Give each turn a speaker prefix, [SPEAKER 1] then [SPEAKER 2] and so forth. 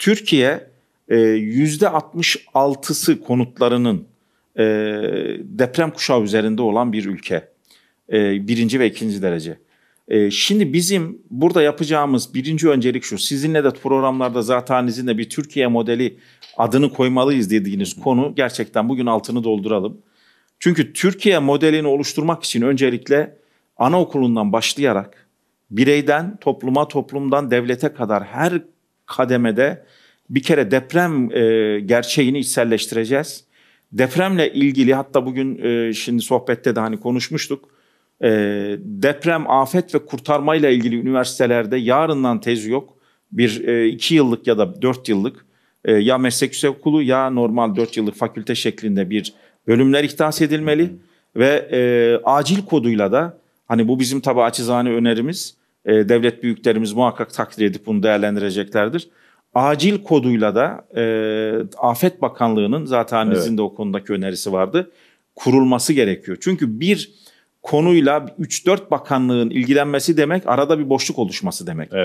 [SPEAKER 1] Türkiye e, yüzde %66'sı konutlarının e, deprem kuşağı üzerinde olan bir ülke. E, birinci ve ikinci derece. şimdi bizim burada yapacağımız birinci öncelik şu. Sizinle de programlarda zaten sizinle bir Türkiye modeli adını koymalıyız dediğiniz konu gerçekten bugün altını dolduralım. Çünkü Türkiye modelini oluşturmak için öncelikle anaokulundan başlayarak bireyden, topluma, toplumdan, devlete kadar her kademede bir kere deprem e, gerçeğini içselleştireceğiz. Depremle ilgili hatta bugün e, şimdi sohbette de hani konuşmuştuk. E, deprem, afet ve kurtarmayla ilgili üniversitelerde yarından tez yok. Bir e, iki yıllık ya da dört yıllık e, ya meslek yüksek okulu ya normal dört yıllık fakülte şeklinde bir bölümler ihdas edilmeli. Ve e, acil koduyla da hani bu bizim tabi açizane önerimiz e, devlet büyüklerimiz muhakkak takdir edip bunu değerlendireceklerdir. Acil koduyla da e, Afet Bakanlığı'nın zaten evet. de o konudaki önerisi vardı. Kurulması gerekiyor. Çünkü bir konuyla 3-4 bakanlığın ilgilenmesi demek arada bir boşluk oluşması demek. Evet.